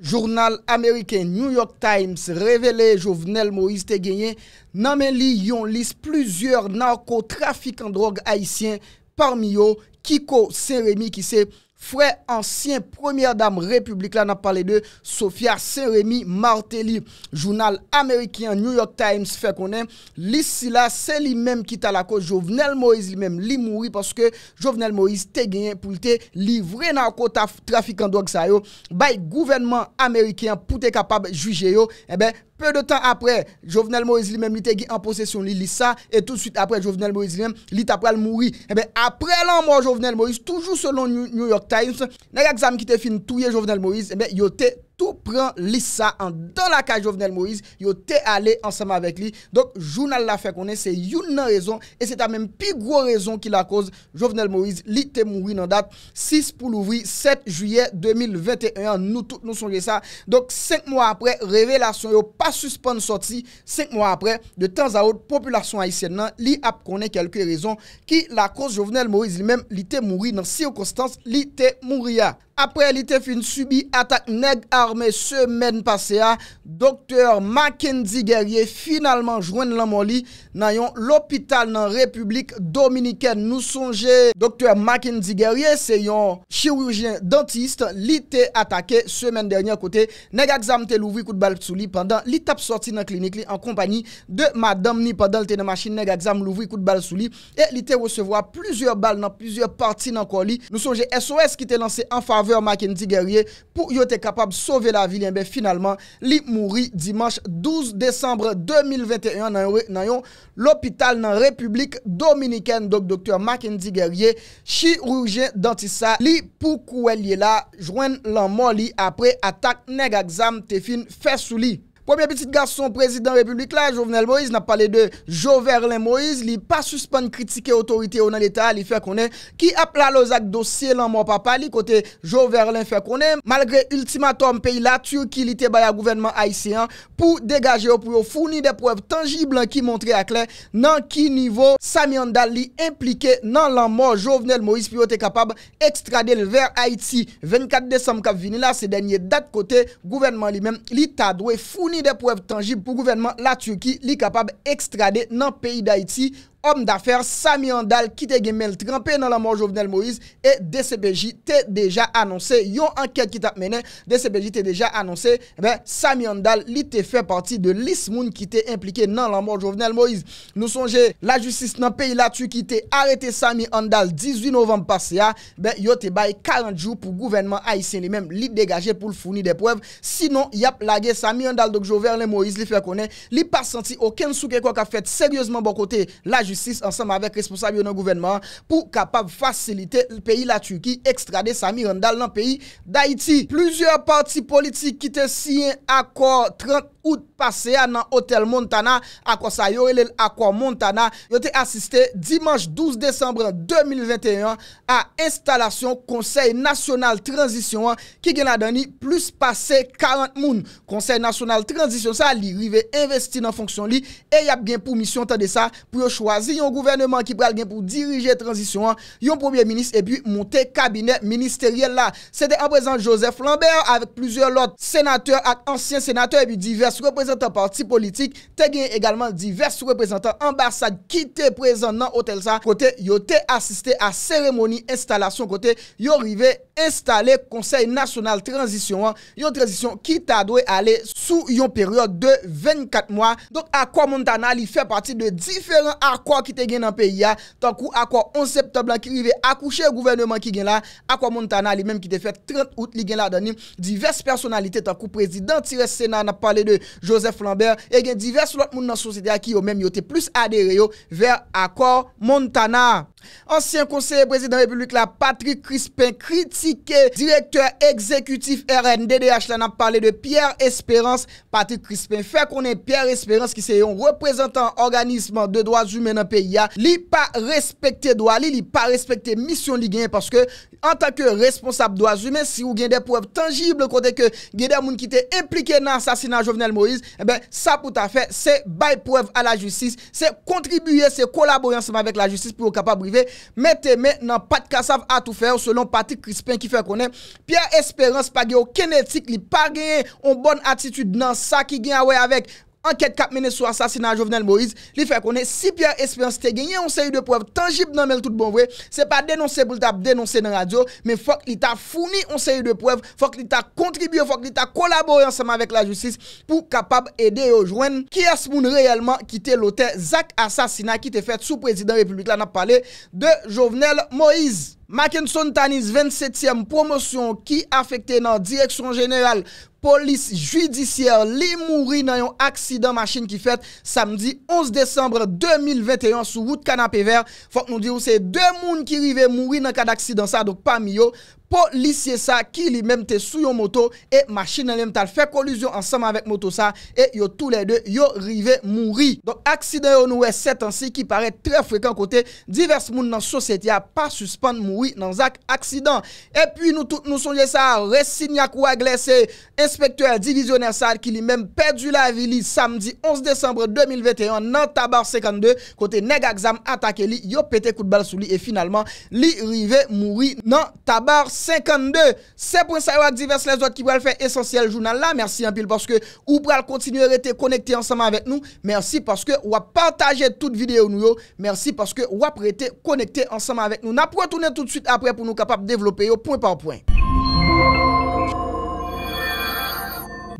Jornal Ameriken New York Times revele jovenel Moïse Teghenyen nanmen li yon lis plizyeur narko trafik an drog haisyen parmi yo Kiko Serémi ki se. Frè ansyen premier dame republik la nan pale de Sofia Serémi Martelly, jounal amerikyan New York Times fè konen, lisila se li mèm ki talako Jovenel Moïse li mèm li mouri paske Jovenel Moïse te genyen pou li te livre nan kota trafikant doksa yo, bay gouvenman amerikyan pou te kapab juje yo, ebe... Eh Peu de temps après, Jovenel Moïse lui-même, il était en possession, il lit ça, et tout de suite après Jovenel Moïse lui-même, il après mourir. Et eh bien, après l'an, mort Jovenel Moïse, toujours selon New York Times, les qui était fini, tout Jovenel Moïse, et eh bien, il était tou pran lisa an do la kaj Jovenel Moïse, yo te ale ansama vek li. Donk, jounal la fe konen, se yon nan rezon, e se ta menm pi gro rezon ki la koz Jovenel Moïse li te mouri nan dat, 6 pou louvri, 7 juye 2021, nou sonje sa. Donk, 5 moun apre, revelasyon yo, pa suspon soti, 5 moun apre, de tan a od, populasyon Haitien nan, li ap konen kelke rezon ki la koz Jovenel Moïse li menm li te mouri nan sirkostans li te mouria. apre li te fin subi atak neg arme semen pase a doktor Makenzi Gerye finalman jwen laman li nan yon lopital nan Republik Dominiken. Nou sonje doktor Makenzi Gerye se yon chirurgen dentiste li te atake semen dernyan kote neg aksam te louvri kout bal souli pandan li tap sorti nan klinik li an kompani de madam ni pandan te ne machin neg aksam louvri kout bal souli e li te wesevo a plizur bal nan plizur parti nan koli nou sonje SOS ki te lanse an fave Dr. Makendi Gerye pou yo te kapab sove la vilenbe finalman li mouri dimanche 12 decembre 2021 nan yon l'opital nan Republik Dominiken Dr. Makendi Gerye chirurgen dentisa li pou kou el li la jwen lanman li apre atak neg exam te fin fesou li Premier petit garçon, prezident republik la, Jovenel Moïse, na pale de Joverlin Moïse, li pa suspande kritike otorite ou nan l'Etat, li fè konen, ki ap la lozak dosye lan mò papa, li kote Joverlin fè konen, malgre ultimatom peyi la tur ki li te bayan gouvernement Haitien, pou degaje ou pou yo founi de preb tangiblen ki montre ak len, nan ki nivou Samyanda li implike nan lan mò Jovenel Moïse, pi yo te kapab ekstradel ver Haiti, 24 Desem kap vinila se denye dat kote gouvernement li men, li tadwe founi de pouev tangib pou gouvenman la Tiyoki li kapab ekstrade nan peyi da iti Om da fèr, Samy Andal ki te gemel Trenpe nan la mor Jovenel Moïse E DCBJ te deja anonsè Yon anken ki tap menè DCBJ te deja anonsè eh Samy Andal li te fè parti de liss moun Ki te implike nan la mor Jovenel Moïse Nou sonje, la justice nan peyi la tu Ki te arete Samy Andal 18 novem passe ya, ah, ben yo te bay 40 jou pou gouvenman Aïsien li men Li degaje pou l founi de pwev Sinon, yap, la ge Samy Andal dok Jovenel Moïse Li fè konè, li pa senti oken sou Kèkwa ka fèt seryèzman bon kote la justice Ensemble avec responsables de nos gouvernements Pour pouvoir faciliter le pays de la Turquie Extrader Samir Handal dans le pays d'Haïti Plusieurs partis politiques qui te signent un accord 31 out pase an nan Hotel Montana akwa sa yorele akwa Montana yote asiste dimanj 12 Desembre 2021 a instalasyon konsey nasyonal transisyon an ki gena dani plus pase 40 moun konsey nasyonal transisyon sa li rive investi nan fonksyon li e yap gen pou misyon tade sa pou yo chwazi yon gouvernement ki pral gen pou dirije transisyon an yon premier minis e pi monte kabinet ministeriel la. Se de aprezen Joseph Lambert avek pluzer lot senateur ak ansyen senateur e pi diver reprezentant parti politik, te gen egalman divers reprezentant ambasad ki te prezent nan hotel sa, kote yo te asiste a seremoni instalasyon kote, yo rive instale konsey nasyonal transisyon yo transisyon ki ta doye ale sou yon periode de 24 mwa, donk akwa montana li fe parti de diferent akwa ki te gen nan peyi ya, tankou akwa 11 septemblan ki rive akouche gouvernement ki gen la akwa montana li menm ki te fet 30 out li gen la danim, divers personalite tankou prezidenti resenat na pale de Joseph Lambert e gen divers lout moun nan sosyede aki yo menm yo te plus adere yo ver akor Montana. Ansyen konser brésil dan republik la, Patrick Crispin, kritike direktor exekutif RNDDH, la nan pale de Pierre Espérance, Patrick Crispin, fè konen Pierre Espérance ki se yon reprezentan organisman de doaz humen nan PIA, li pa respekte doa, li li pa respekte mission li genye, parce que en tanke responsable doaz humen, si ou gen de pouev tangible kote ke Gede Amoun ki te implike nan sasina Jovenel Moïse, e ben sa pou ta fè, se bay pouev a la justice, se kontribuye, se kolabori ansenman vek la justice pou yo kapabri. Mwen teme nan pat kasav atou feyo selon pati krispen ki fe konen Pya esperans pa geyo kenetik li pa geye On bon atitude nan sa ki gen awe avek Anket kap mene sou asasina Jovenel Moïse li fè konè si pya esperansite genye ou se yu de preuve tangib nan mel tout bon vwe. Se pa denonse bultap, denonse nan radio, me fòk li ta founi ou se yu de preuve, fòk li ta kontribuyo, fòk li ta kolabori ansama vek la justis pou kapab ede yo jwen. Ki as moun reyelman kite lotè Zak Asasina ki te fè sou prezident republik lan ap pale de Jovenel Moïse. Mackinson Tannis, 27èm, promosyon ki afekte nan direksyon jeneral, polis, judisyèr, li mouri nan yon aksidant machine ki fèt samdi 11 décembre 2021 sou route Kanapé-Vert. Fòk nou di ou se de moun ki rive mouri nan kad aksidant sa, dok pa mi yo. Polisye sa ki li menm te sou yon moto E machinan li menm tal fe kolizyon Ansem anvek moto sa E yo tou le de yo rive mouri Don aksidan yo nou e set ansi Ki pare tre frekant kote Diverse moun nan sosetya pa suspande mouri Nan zak aksidan E pi nou tout nou sonje sa Resignak Ouaglese Inspektuel divisioner sa Ki li menm pedu la vi li Samdi 11 Desembre 2021 Nan tabar 52 Kote negak zam atake li Yo pete kout bal sou li E finalman li rive mouri Nan tabar 52 52, 7.6, 8.10 vers les doigts Ki bral fè esensyèl jounal la Mersi an pil porske ou bral kontinu Ere te konekte ansaman avèk nou Mersi porske ou ap pantaje tout videyo nou yo Mersi porske ou ap rete konekte ansaman avèk nou Na pou an toune tout süt apre Pou nou kapap devlopè yo poun poun poun Mersi porske ou bral kontinu Mersi porske ou bral kontinu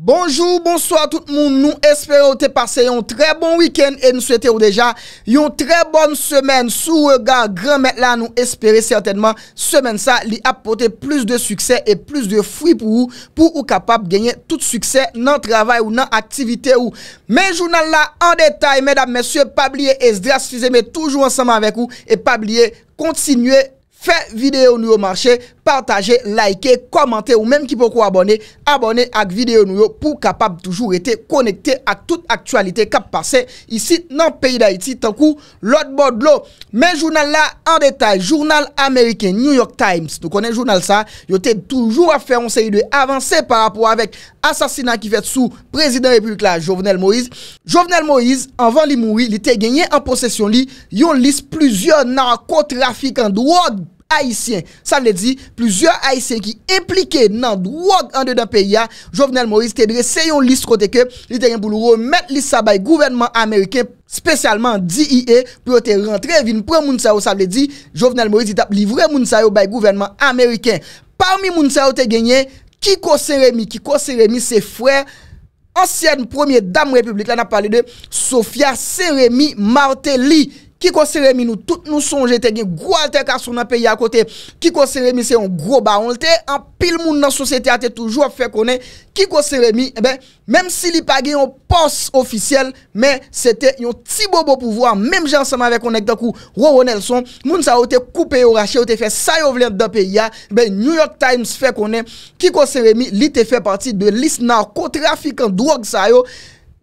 Bonjour, bonsoir tout moun, nou espere ou te passe yon tre bon week-end et nou souete ou deja yon tre bonn semen sou regard gran met la nou espere certainman semen sa li apote plus de suksè et plus de free pou ou pou ou kapap genye tout suksè nan travay ou nan aktivite ou men jounal la an detay, men ap mesye, pa blie, es drastize, men toujou ansama avek ou et pa blie, kontinue, fe videyo nou ou marchè partaje, laike, komante ou menm ki pokou abone, abone ak videyo nou yo pou kapap toujou ete konekte ak tout aktualite kap pase isi nan peyi da iti tan kou lot bodlo. Men jounal la an detay, jounal Amerike New York Times, nou konen jounal sa, yote toujou a fe yon seri de avanse par rapport avek asasina ki fet sou prezident republik la Jovenel Moïse. Jovenel Moïse, anvan li mouri, li te genye an posesyon li, yon lis plouzyon nan akot trafik an dou wot. Aisyen, sa vle di, plusyo aisyen ki implike nan drog an de dan peya, Jovenel Moriz te dre se yon list kote ke, li te gen pou louro met list sa bay gouvernement Ameriken, spesyalman DIA, e, pou yo te rentre vin pou moun sa yo, sa vle di, Jovenel Moriz itap livre moun sa yo bay gouvernement Ameriken. Parmi moun sa yo te genyen, Kiko Serémi, Kiko Serémi se frè, ansyen premier dame republik, la na pale de Sofia Serémi Martelly, Kiko Seremi nou tout nou sonje te gen gwa lte kason an pe ya kote. Kiko Seremi se yon gro baon lte, an pil moun nan sosete a te toujwa fe konen. Kiko Seremi, ebe, eh menm si li pa gen yon pos ofisyel, menm se te yon tibobo pou vwa, menm jansaman vek konen ekta kou, rouwone lson, moun sa ou te koupe yo rache, ou te fe sayo vlen dan pe ya, eh be New York Times fe konen, Kiko Seremi li te fe parti de lis narkotrafikan drog sayo,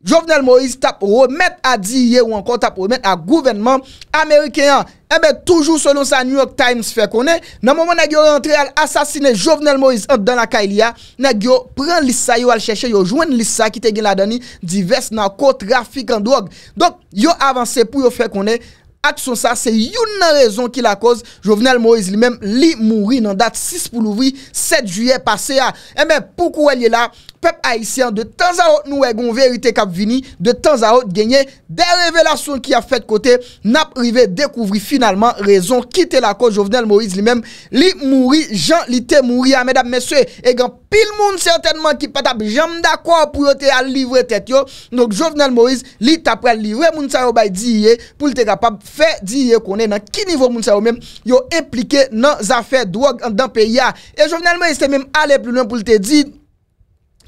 Jovenel Moïse ta pou remet a diye ou ankon ta pou remet a gouvenman Amerikeyan Ebe eh toujou solon sa New York Times fè konè Nan mouman nan gyo rentre al asasine Jovenel Moïse an dan la ka ili ya Nan gyo pren lisa yo al chèche yo jwen lisa ki te gen la dani Divers nan ko trafik an drog Donk yo avanse pou yo fè konè A tout son sa se youn nan rezon ki la koz Jovenel Moïse li menm li mouri nan dat 6 pou louvi 7 juye pase ya Ebe poukou el ye la? pep haisyen de tanza hot nou e gon verite kap vini, de tanza hot genye, de revelasyon ki a fet kote, nap rive, dekouvri finalman, rezon, kite la kote, Jovenel Moïse li men, li mouri, jan li te mouri, a medam meswe, e gan pil moun certainman ki pata, jan mdakwa pou yote a livre tet yo, nok Jovenel Moïse, li tapre a livre moun sarobay diye, pou lte kapap fe diye, konen nan ki nivou moun sarobay men, yo implike nan zafè drog dan pe ya, e Jovenel Moïse men, ale plou loun pou lte diye,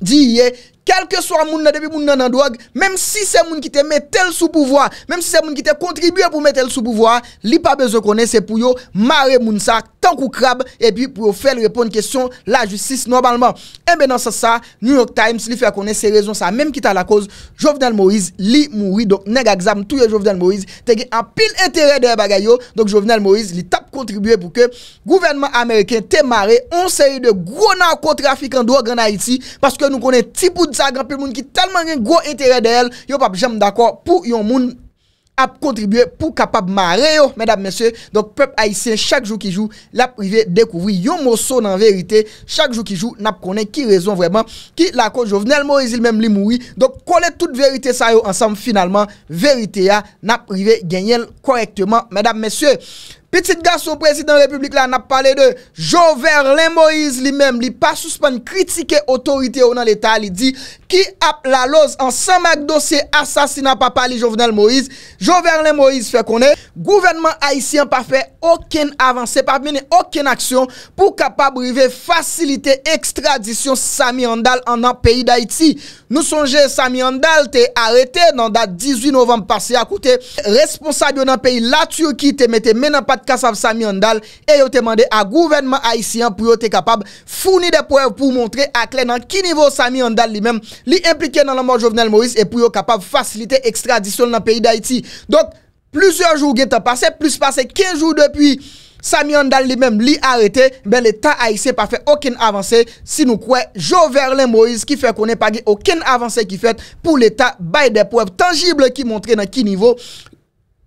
Diye, kelke swa moun nan debi moun nan nan drog, menm si se moun ki te metel sou pouvoi, menm si se moun ki te kontribuye pou metel sou pouvoi, li pa bezo konen se pou yo mare moun sa, tankou krab, epi pou yo fel repon kestyon la jistis normalman. E menan eh sa sa, New York Times li fe konen se rezon sa, menm ki ta la koz, Jovenel Moïse li moui, donk nega gzam tou yo Jovenel Moïse, tege an pil entere de bagay yo, donk Jovenel Moïse li tap kontribuye pou ke, gouvernement Ameriken te mare, an seri de gwo nan kontrafik an drog an Haiti, a granpe moun ki talman gen gwo interè de el yo pap jem d'akor pou yon moun ap kontribuye pou kapab mare yo medap mesye, donk pep aise chak jou ki jou, lap rive dekouvri yon moso nan verite, chak jou ki jou nap konen ki rezon vreman ki lakon jo venel morizil mem li moui donk konen tout verite sa yo ansam finalman, verite ya, nap rive genyen korekteman, medap mesye Petit gars sou presidant republik la nap pale de Joverlen Moïse li mem li pa suspande kritike otorite ou nan l'Etat li di ki ap la loz an san mag dosye asasina pa pale Jovenel Moïse Joverlen Moïse fe konen gouvernement Haitien pa fe oken avanse pa mene oken aksyon pou kapab rive fasilite ekstradisyon Sami Handal an nan peyi d'Haïti. Nou sonje Sami Handal te arete nan dat 18 novem pase akoute responsabio nan peyi la Turki te mette menan pat Kasav Samy Ondal e yo temande a gouvenman Aisyen pou yo te kapab founi de poev pou montre akle nan ki nivou Samy Ondal li men Li implike nan la mort Jovenel Moïse e pou yo kapab fasilite ekstradisyon nan peyi d'Haiti Donk, plusyo jou gen te pase, plus pase 15 jou depi Samy Ondal li men li arete Ben l'Etat Aisyen pa fe okin avanse, si nou kwe Joverlin Moïse ki fe konen pa ge okin avanse ki fet Pou l'Etat baye de poev tangible ki montre nan ki nivou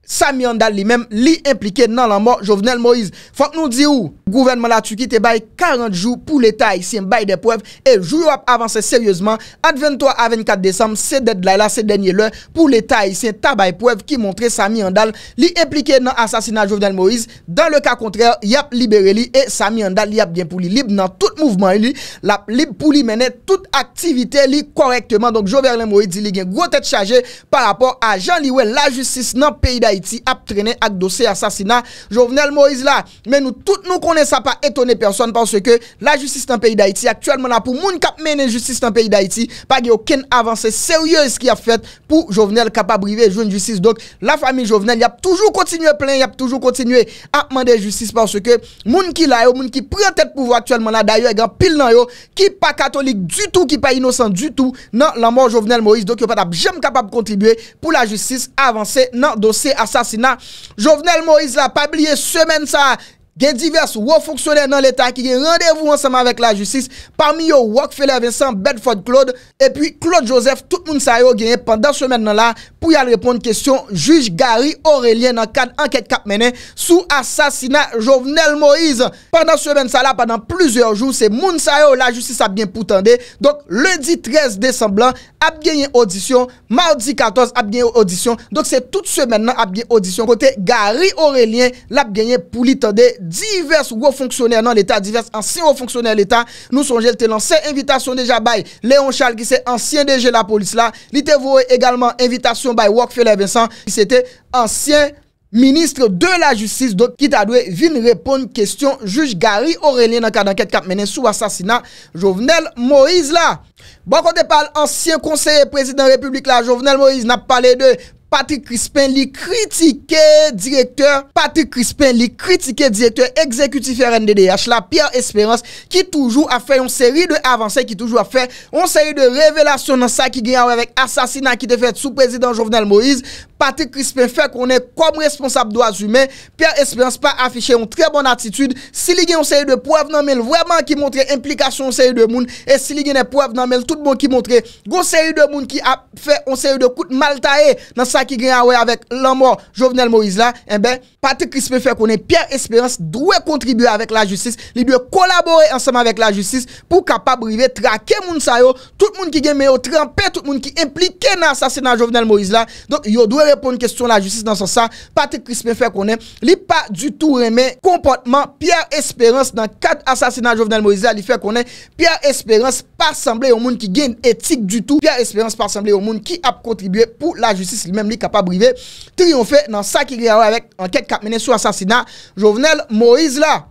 Samy Andal li men li implike nan lan mò Jovenel Moïse Fok nou di ou Gouvernement la tu ki te bay 40 jou Pou l'Etat isi en bay de poev E jou yo ap avanse seryosman Adven to a 24 Desem Se ded la la se denye le Pou l'Etat isi en tabay poev Ki montre Samy Andal li implike nan asasina Jovenel Moïse Dan le ka kontrer Yap libere li E Samy Andal li yap gen pou li libe nan tout mouvman li Lap libe pou li mene tout aktivite li korektman Donk Jovenel Moïse li gen gro tete chaje Par rapport a jan li we la justis nan peyi da Aptrene ak dosi asasina Jovenel Moïse la Men nou tout nou kone sa pa etone person Panswe ke la justice tan peyi da iti Aktuellement la pou moun kap mene justice tan peyi da iti Pa ge yo ken avanse seryeu Ski a fet pou jovenel kap ap brive Jouen justice La fami jovenel yap toujou kontinue A pmane justice Moun ki la yo, moun ki prentet pouvo Atyuellement la dayo Ki pa katolik du tou, ki pa inosan du tou Nan la moun jovenel Moïse Yo pat ap jem kap ap kontibue Pou la justice avanse nan dosi asasina sasinan. Jovenel Moïse la pabliye semen sa... gen divers wou foksyonè nan l'Etat ki gen randevou anseman vek la justis parmi yo Wakfeler Vincent Bedford Claude epi Claude Joseph tout moun sa yo genye pandan semen nan la pou yal repond kestyon juj Gari Aurelien nan kan anket kap menen sou asasina Jovenel Moïse pandan semen sa la pandan plusieurs jou se moun sa yo la justis ap gen pou tende donk ledi 13 Desemblan ap genye audisyon moudi 14 ap genye audisyon donk se tout semen nan ap genye audisyon kote Gari Aurelien l ap genye pou li tende Divers refonksyoner nan l'Etat, divers ansin refonksyoner l'Etat Nou son jelte lanse, invitation deja bay Leon Charles Ki se ansyen deje la polis la Li te vowe egalman, invitation bay Walkfeller Vincent Ki se te ansyen ministre de la justis Do kit adwe vin repon kestyon juj Gari Aurelien Nan kade anket kap menen sou asasina Jovenel Moïse bon, la Bon kote pal ansyen konseyre prezident republik la Jovenel Moïse nan pale de prezident Patrick Crispin li kritike direkteur, Patrick Crispin li kritike direkteur, ekzekutif RNDDH, la pire esperance ki toujou a fe yon seri de avanse, ki toujou a fe yon seri de revelasyon nan sa ki gen yon revek, asasina ki te fet sou prezident Jovenel Moïse, pati krispe fè konè kom responsable do azumè, pèr espérense pa affichè yon trè bon atitude, si li gen yon sèri de poèv nanmèl vwèman ki montrè implikasyon yon sèri de moun, e si li gen yon sèri de poèv nanmèl tout moun ki montrè, gon sèri de moun ki ap fè yon sèri de kout maltaè nan sa ki gen awe avèk lan mò Jovenel Moïse eh la, en bè, pati krispe fè konè pèr espérense, drouè kontribuè avèk la justis, li dwe kolaborè ansèm avèk la justis pou kapab rive trake moun pour une question de la justice dans ce sens. Patrick Crispin fait qu'on est. pas du tout aimé comportement Pierre Espérance dans quatre assassinats Jovenel Moïse. Il fait qu'on est. Pierre Espérance pas semblé au monde qui gagne éthique du tout. Pierre Espérance pas semblé au monde qui a contribué pour la justice lui-même, lui capable de triompher dans ça qui a avec enquête qui a mené sur assassinat Jovenel Moïse là.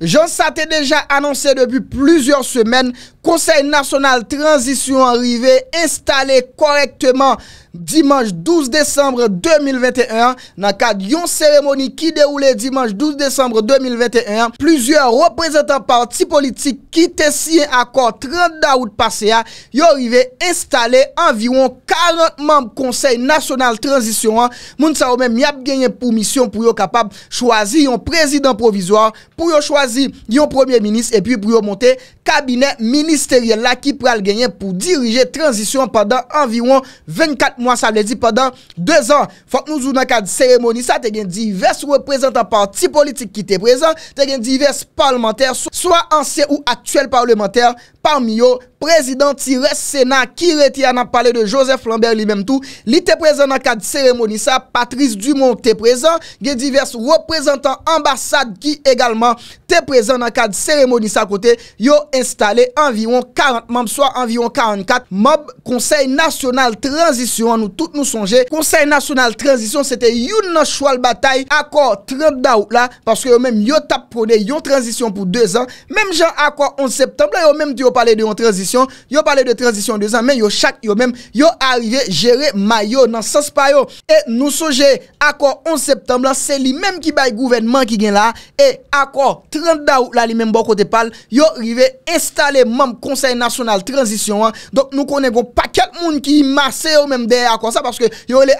Jean Saté déjà annoncé depuis plusieurs semaines, Conseil national transition arrivé, installé correctement Dimanj 12 Desembre 2021 Nakad yon seremoni ki deroule Dimanj 12 Desembre 2021 Plüzyon reprezentant parti politik Ki tesye akor 30 da wout pase ya Yo rive instale Envyon 40 mamb konsey Nasyonal transisyon Moun sa omen mi ap genye pou misyon Pou yo kapab chwazi yon prezident provizor Pou yo chwazi yon premier minis E pi pou yo monte kabinet Ministerye la ki pral genye Pou dirije transisyon Pada anvyon 24 misyon Mwa sa le di padan 2 an Fok nou zou nan kade seremonisa Te gen divers reprezentant parti politik ki te prezent Te gen divers parlamenter Soa anse ou aktuel parlamenter Parmi yo, prezidenti res sena Ki re ti anan pale de Joseph Lambert li menm tou Li te prezent nan kade seremonisa Patrice Dumont te prezent Gen divers reprezentant ambasade Ki egalman te prezent nan kade seremonisa Kote yo installe Mwam soa anviron 44 Mwam konsey nasyonal transisyon Nou tout nou sonje Konseil nasyonal transisyon Sete yon nan choual batay Akor 30 da wou la Paske yo menm yo tap pone Yon transisyon pou 2 an Mem jan akor 11 septemble Yo menm di yo pale de yon transisyon Yo pale de transisyon 2 an Men yo chak yo menm Yo arrive jere mayo Nan sas pa yo E nou sonje Akor 11 septemble Se li menm ki bay gouvenman ki gen la E akor 30 da wou la Li menm bo kote pal Yo rive installe Mem konseil nasyonal transisyon Donk nou konen kon pakat moun Ki yi masse yo menm de akor sa, parce que yon le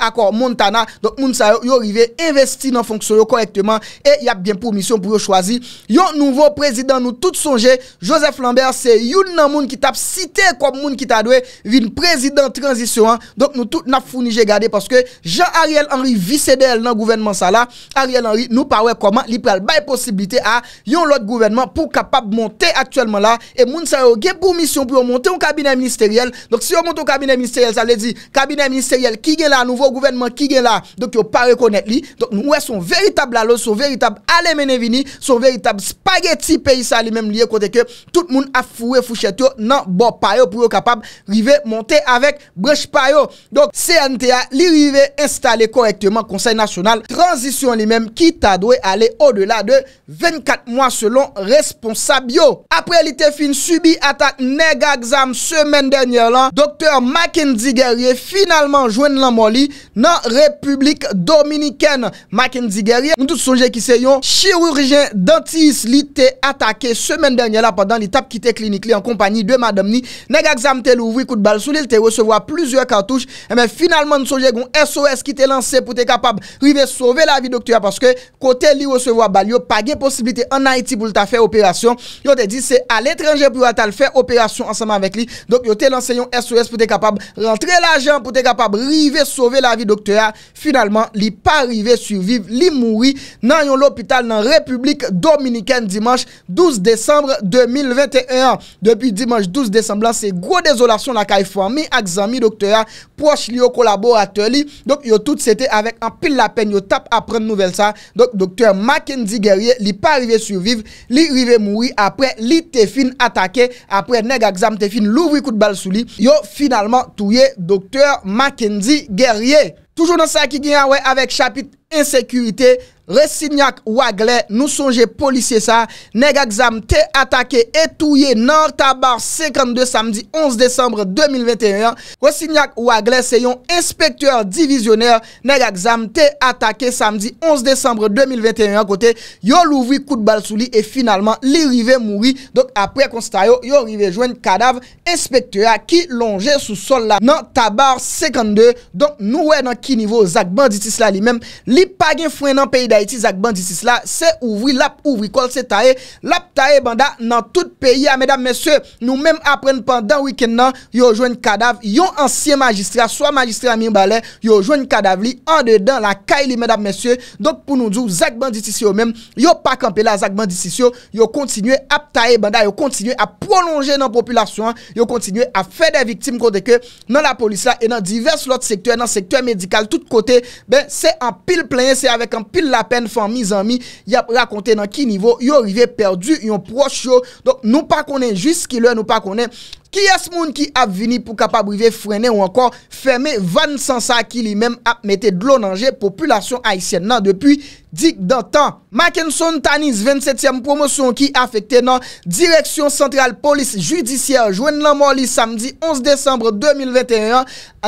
akor Montana, donc moun sa yo, yon rive investi nan fonksyon yo korekteman, e yap gen pou misyon pou yo chwazi, yon nouvo prezident nou tout sonje, Joseph Lambert, se yon nan moun ki tap, site kom moun ki tadwe, vin prezident transisyon, donc nou tout nan founije gade, parce que Jean-Ariel Henry visse de el nan gouvennement sa la, Ariel Henry nou parwe koman, li prel baye posibilite a, yon lot gouvennement pou kapab monte aktuelman la, e moun sa yo gen pou misyon pou yo monte ou kabine ministeriel, donc si yo monte ou kabine ministeriel sa le, di kabine ministeriel ki gen la, nouvo gouvenman ki gen la, dok yo pa rekonet li dok nou we son veritab la lo, son veritab ale mene vini, son veritab spageti pe yisa li men liye kote ke tout moun afouwe fouchet yo nan bo payo pou yo kapab rive monte avek brech payo, dok CNTA li rive instale korekteman konsey nasyonal, transisyon li men ki ta doye ale o de la de 24 mwa selon responsab yo, apre li te fin subi ata nega exam semen denye lan, doktor Maken dige rye finalman jwen lan mo li nan Republik Dominiken Makenzi Gerye. Mwen tout souje ki se yon chirurgen dentis li te atake semen denye la padan li tap ki te klinik li an kompanyi 2 madam ni neg aksam te lou vwi kout bal sou li te wesevo a plusieurs kartouche e men finalman nou souje goun SOS ki te lanse pou te kapab rive sove la vi doktura paske kote li wesevo a bal yo pagen posibilite an Haiti pou lta fe operasyon yon te di se al etranje pou yon atal fe operasyon ansama vek li donc yo te lanse yon SOS pou te kapab rentre la jan pou te kapab rive, sove la vi doktora. Finalman, li pa rive suiviv, li moui nan yon l'opital nan Republik Dominikèn dimanche 12 Desembre 2021. Depi dimanche 12 Desemblan, se gro desolasyon la kaifon. Mi aksam mi doktora, proche li yo kolaborateur li. Dok yo tout sete avèk an pil la pen, yo tap apren nouvel sa. Dok doktora Makenzi Gerye, li pa rive suiviv, li rive moui apre li Tefin atake, apre neg aksam Tefin louvri kout bal sou li. Yo finalman touye doktora docteur Mackenzie Guerrier. Toujou nan sa ki genya wey avek chapit Insekurite, resinyak Ouagle, nou sonje policye sa Negak zam te atake Etouye nan tabar 52 Samdi 11 Desembre 2021 Resinyak Ouagle se yon Inspekteur divisioner Negak zam te atake samdi 11 Desembre 2021, kote yo louvi Kout bal souli e finalman li rive Mouri, don apre konsta yo Yo rive jwen kadav, inspekteur Ki longe sou sol la nan tabar 52, don nou wey nan ki nivou Zak Banditis la li men, li pa gen fwen nan peyi da iti Zak Banditis la, se ouvri lap, ouvri kol, se tae, lap tae banda nan tout peyi, a mèdap mèsyo, nou men apren pandan wikend nan, yo jwen kadav, yo ansye magistra, swa magistra amin balè, yo jwen kadav li, an de dan la kay li mèdap mèsyo, dot pou nou djou Zak Banditis yo men, yo pa kampe la Zak Banditis yo, yo kontinu ap tae banda, yo kontinu a prolonger nan populasyon, yo kontinu a fè de vitim kote ke nan la polis la e nan divers lot sektour, nan sektour medika al tout kote, ben se an pil plen se avèk an pil la pen fan mi zanmi y ap rakonte nan ki nivou, y orive perdu yon proche yo, donk nou pa konen jist ki lè, nou pa konen ki yas moun ki ap vini pou kapab uive frene ou ankon feme van san sa ki li men ap mette dlo nanje populasyon Haitien nan depi Dik da tan, Maken Son Tanis, 27e promosyon ki afekte nan Direksyon Sentral Polis Judisyen, jwen lan mor li samdi 11 Desembre 2021,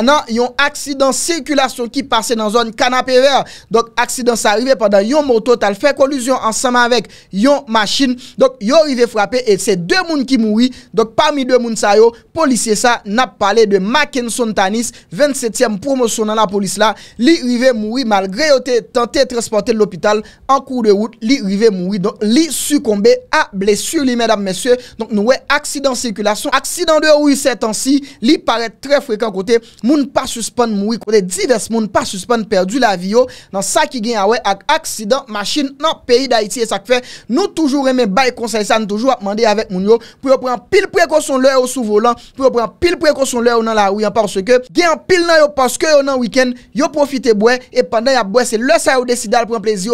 nan yon aksidans sirkulasyon ki pase nan zon kanap e ver, dok aksidans arive padan yon mototal fe koluzyon ansama vek yon masin, dok yon rive frape e se 2 moun ki moui, dok parmi 2 moun sayo, polisye sa nap pale de Maken Son Tanis, 27e promosyon nan la polis la, li rive moui malgre yo te tante transporte l'opit, An kou de wout li rive moui Li sukombe a blesye li Mèdame mèsyè Nwè aksidant sirkulasyon Aksidant de woui setan si Li pare tre frekant kote Moun pa suspon moui Kote divers moun pa suspon Perdu la vi yo Nan sa ki gen a wè Ak aksidant machin nan peyi da iti E sak fe Nou toujou reme bay konsensan Toujou ap mande avek moun yo Pou yo pren pil prekoson lè ou sou volan Pou yo pren pil prekoson lè ou nan la woui An par seke Gen pil nan yo paske ou nan wikend Yo profite bwe E pandan ya bwe se l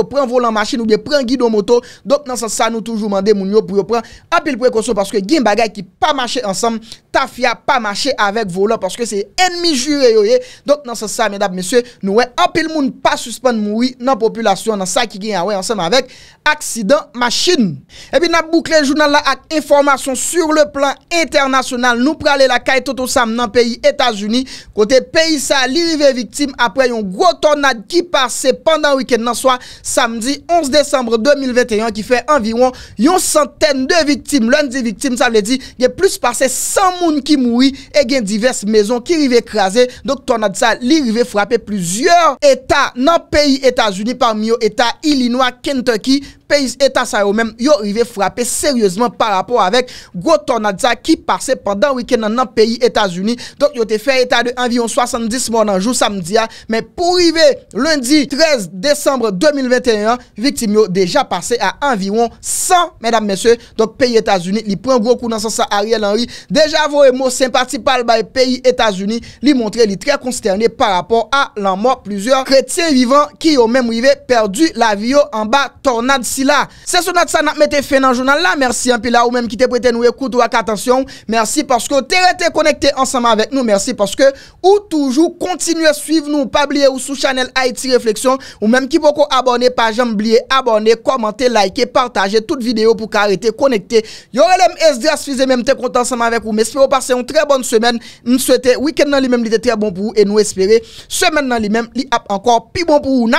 Pren volant machin ou bi prengi do moto Dok nan sa sa nou toujou mande moun yo Pren apil prekoso Paske gen bagay ki pa machin ansam Tafia pa machin avek volant Paske se enmi jure yo ye Dok nan sa sa mèdap meswe Nou wè apil moun pa suspande moui Nan populasyon nan sa ki gen awe ansam Avek aksidan machin Epi nan boukle jounan la ak informasyon Sur le plan internasyonal Nou prale la kay toto sam nan peyi Etasuni Kote peyi sa li vive viktim Apre yon gro tornad ki pase Pendan wikend nan swa Samedi 11 Desembre 2021 ki fe environ yon santen de viktim. Loun di viktim sa vle di gen plus pase 100 moun ki moui e gen divers mezon ki rive ekraze. Dok ton adisa li rive frape plusieurs etat nan peyi Etat-Unis parmi yo etat Illinois, Kentucky, Pennsylvania. Pays Etats a yo men yo rive frape Seryozman par rapor avek Go Tornadza ki pase pandan wiken nan nan Pays Etats Uni Donk yo te fe etat de anviron 70 moun anjou samdia Men pou rive lundi 13 Desembre 2021 Victim yo deja pase a anviron 100 medam mesye Donk Pays Etats Uni li pren gwo kou nan sasa a riel anri Deja vore mou sempati pal bay Pays Etats Uni li montre li tre Konsterni par rapor a lan mou Plusyen kretien vivan ki yo men rive Perdu la vio anba Tornadza la. Se sou not san ap mette fè nan jounan la, mersi an pi la ou mèm ki te pwete nou ekout wak atensyon. Mersi porske te rete konekte ansanman vek nou. Mersi porske ou toujou kontinuè suiv nou ou pa bliye ou sou chanel Aiti Reflexyon ou mèm ki poko abone pa jamb liye abone, komante, like, partaje tout videyo pou ka rete konekte. Yore lem es dras fizè mèm te kontan ansanman vek ou. Mèspe ou pase yon tre bonn semen mn souwete. Weekend nan li mèm li te tre bon pou e nou espere. Semen nan li mèm li ap ankor pi bon pou ou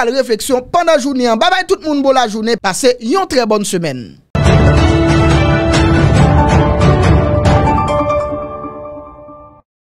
al refleksyon pandan jouni an. Babay tout moun bo la jouni, pase yon tre bonn semen.